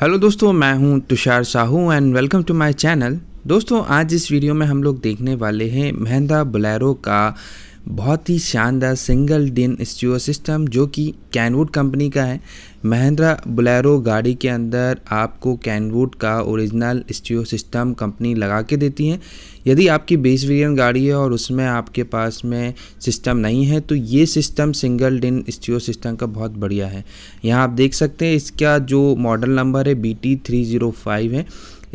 hello दोस्तों मैं हूं Tushar Sahu and welcome to my channel दोस्तों आज इस वीडियो में हम लोग देखने वाले हैं महिंदा बुलेरो का बहुत ही शानदार सिंगल डिन स्टीरियो सिस्टम जो कि कैनवुड कंपनी का है महिंद्रा बुलेरो गाड़ी के अंदर आपको कैनवुड का ओरिजिनल स्टीरियो सिस्टम कंपनी लगा के देती है यदि आपकी बेस वेरियन गाड़ी है और उसमें आपके पास में सिस्टम नहीं है तो ये system single din stereo system का बहुत बढ़िया है यहाँ आप देख सकते हैं इसका जो मॉडल नंबर है B T three zero five है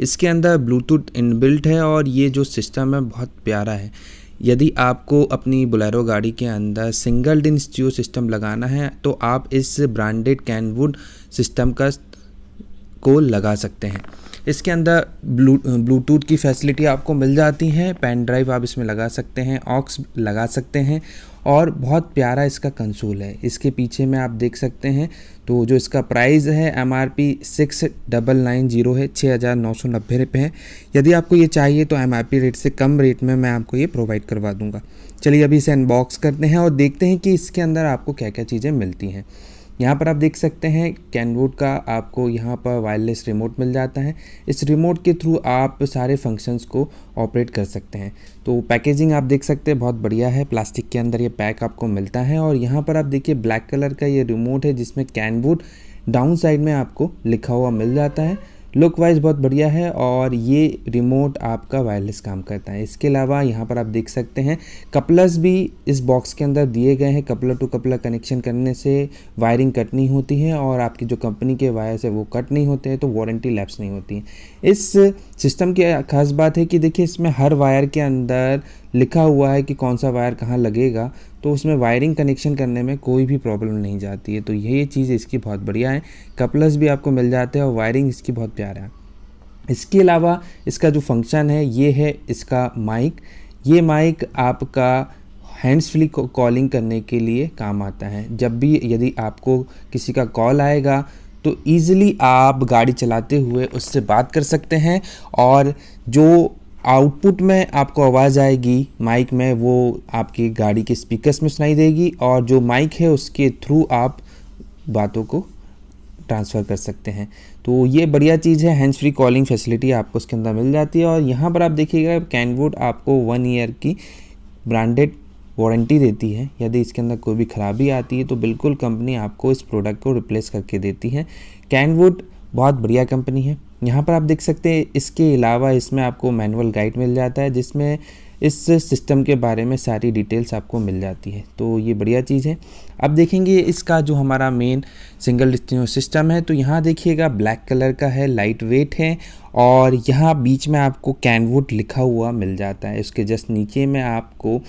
इसके अंदर ब्लूटूथ इनबिल्ट है और ये जो सिस्टम है बहुत प्यारा है यदि आपको अपनी बुलेरो गाड़ी के अंदर सिंगल डिन स्टीरियो सिस्टम लगाना है तो आप इस ब्रांडेड कैनवुड सिस्टम का को लगा सकते हैं इसके अंदर ब्लू ब्लूटूथ की फैसिलिटी आपको मिल जाती है पेन ड्राइव आप इसमें लगा सकते हैं ऑक्स लगा सकते हैं और बहुत प्यारा इसका कंसोल है इसके पीछे में आप देख सकते हैं तो जो इसका प्राइस है M R P six double nine zero है छः हज़ार नौ सौ नब्बे रुपये है यदि आपको ये चाहिए तो एम आर पी रेट से कम रेट में मैं आपको ये प्रोवाइड करवा दूँगा चलिए अभी इसे अनबॉक्स करते हैं और देखते हैं कि इसके अंदर आपको क्या क्या चीज़ें मिलती हैं यहाँ पर आप देख सकते हैं कैनवुड का आपको यहाँ पर वायरलेस रिमोट मिल जाता है इस रिमोट के थ्रू आप सारे फंक्शंस को ऑपरेट कर सकते हैं तो पैकेजिंग आप देख सकते हैं बहुत बढ़िया है प्लास्टिक के अंदर ये पैक आपको मिलता है और यहाँ पर आप देखिए ब्लैक कलर का ये रिमोट है जिसमें कैनवुड डाउन साइड में आपको लिखा हुआ मिल जाता है लुक वाइज बहुत बढ़िया है और ये रिमोट आपका वायरलेस काम करता है इसके अलावा यहाँ पर आप देख सकते हैं कपलर्स भी इस बॉक्स के अंदर दिए गए हैं कपलर टू कपलर कनेक्शन करने से वायरिंग कट नहीं होती है और आपकी जो कंपनी के वायर्स है वो कट नहीं होते हैं तो वारंटी लैप्स नहीं होती है इस सिस्टम की खास बात है कि देखिए इसमें हर वायर के अंदर लिखा हुआ है कि कौन सा वायर कहाँ लगेगा तो उसमें वायरिंग कनेक्शन करने में कोई भी प्रॉब्लम नहीं जाती है तो ये चीज़ इसकी बहुत बढ़िया है कपलर्स भी आपको मिल जाते हैं और वायरिंग इसकी बहुत प्यारा है इसके अलावा इसका जो फंक्शन है ये है इसका माइक ये माइक आपका हैंड्स फ्री कॉलिंग करने के लिए काम आता है जब भी यदि आपको किसी का कॉल आएगा तो ईज़िली आप गाड़ी चलाते हुए उससे बात कर सकते हैं और जो आउटपुट में आपको आवाज़ आएगी माइक में वो आपकी गाड़ी के स्पीकर्स में सुनाई देगी और जो माइक है उसके थ्रू आप बातों को ट्रांसफ़र कर सकते हैं तो ये बढ़िया चीज़ है हैंड्स फ्री कॉलिंग फैसिलिटी आपको उसके अंदर मिल जाती है और यहाँ पर आप देखिएगा कैनवुड आपको वन ईयर की ब्रांडेड वारंटी देती है यदि इसके अंदर कोई भी ख़राबी आती है तो बिल्कुल कंपनी आपको इस प्रोडक्ट को रिप्लेस करके देती है कैनवुड बहुत बढ़िया कंपनी है यहाँ पर आप देख सकते हैं इसके अलावा इसमें आपको मैनुअल गाइड मिल जाता है जिसमें इस सिस्टम के बारे में सारी डिटेल्स आपको मिल जाती है तो ये बढ़िया चीज़ है अब देखेंगे इसका जो हमारा मेन सिंगल डिस्टिंग सिस्टम है तो यहाँ देखिएगा ब्लैक कलर का है लाइट वेट है और यहाँ बीच में आपको कैनवुड लिखा हुआ मिल जाता है इसके जस्ट नीचे में आपको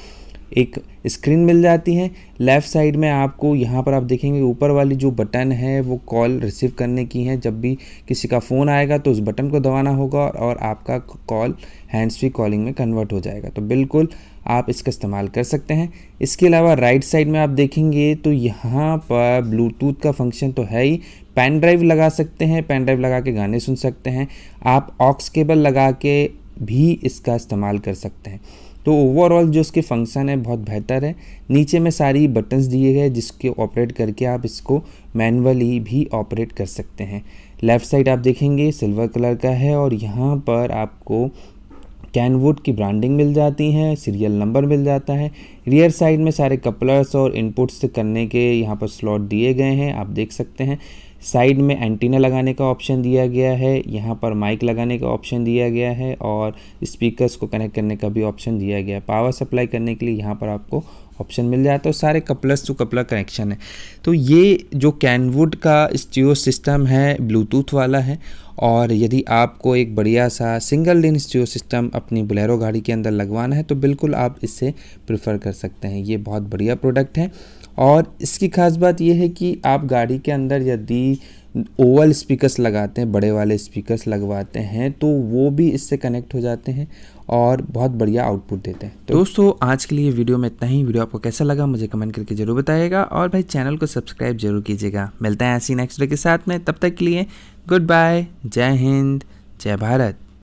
एक स्क्रीन मिल जाती है लेफ़्ट साइड में आपको यहाँ पर आप देखेंगे ऊपर वाली जो बटन है वो कॉल रिसीव करने की है जब भी किसी का फ़ोन आएगा तो उस बटन को दबाना होगा और आपका कॉल हैंड्स फ्री कॉलिंग में कन्वर्ट हो जाएगा तो बिल्कुल आप इसका इस्तेमाल कर सकते हैं इसके अलावा राइट साइड में आप देखेंगे तो यहाँ पर ब्लूटूथ का फंक्शन तो है ही पेन ड्राइव लगा सकते हैं पेन ड्राइव लगा के गाने सुन सकते हैं आप ऑक्स केबल लगा के भी इसका इस्तेमाल कर सकते हैं तो ओवरऑल जो इसके फंक्शन है बहुत बेहतर है नीचे में सारी बटन्स दिए गए जिसके ऑपरेट करके आप इसको मैनुअली भी ऑपरेट कर सकते हैं लेफ़्ट साइड आप देखेंगे सिल्वर कलर का है और यहाँ पर आपको कैनवुड की ब्रांडिंग मिल जाती है सीरियल नंबर मिल जाता है रियर साइड में सारे कपलर्स और इनपुट्स करने के यहाँ पर स्लॉट दिए गए हैं आप देख सकते हैं साइड में एंटीना लगाने का ऑप्शन दिया गया है यहाँ पर माइक लगाने का ऑप्शन दिया गया है और स्पीकर्स को कनेक्ट करने का भी ऑप्शन दिया गया है पावर सप्लाई करने के लिए यहाँ पर आपको ऑप्शन मिल जाता है सारे कपलर्स टू कपलर कनेक्शन है तो ये जो कैनवुड का स्टीरियो सिस्टम है ब्लूटूथ वाला है और यदि आपको एक बढ़िया सा सिंगल लेन स्टीरियो सिस्टम अपनी बुलेरो गाड़ी के अंदर लगवाना है तो बिल्कुल आप इससे प्रेफर कर सकते हैं ये बहुत बढ़िया प्रोडक्ट है और इसकी खास बात यह है कि आप गाड़ी के अंदर यदि ओवल स्पीकर्स लगाते हैं बड़े वाले स्पीकर्स लगवाते हैं तो वो भी इससे कनेक्ट हो जाते हैं और बहुत बढ़िया आउटपुट देते हैं तो दोस्तों आज के लिए वीडियो में इतना ही वीडियो आपको कैसा लगा मुझे कमेंट करके जरूर बताइएगा और भाई चैनल को सब्सक्राइब जरूर कीजिएगा मिलते हैं ऐसी नेक्स्ट वीडियो के साथ में तब तक के लिए गुड बाय जय हिंद जय भारत